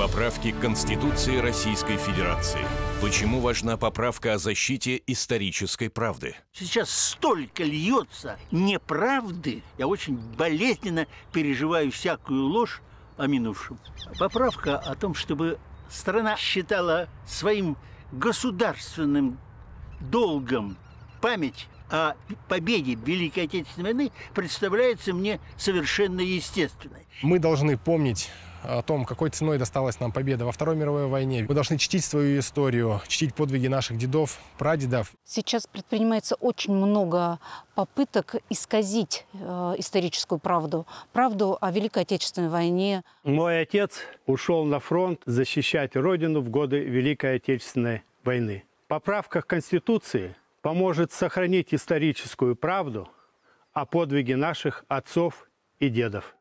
Поправки к Конституции Российской Федерации. Почему важна поправка о защите исторической правды? Сейчас столько льется неправды. Я очень болезненно переживаю всякую ложь о минувшем. Поправка о том, чтобы страна считала своим государственным долгом память о а победе Великой Отечественной войны представляется мне совершенно естественной. Мы должны помнить о том, какой ценой досталась нам победа во Второй мировой войне. Мы должны чтить свою историю, чтить подвиги наших дедов, прадедов. Сейчас предпринимается очень много попыток исказить э, историческую правду, правду о Великой Отечественной войне. Мой отец ушел на фронт защищать Родину в годы Великой Отечественной войны. В поправках Конституции – поможет сохранить историческую правду о подвиге наших отцов и дедов.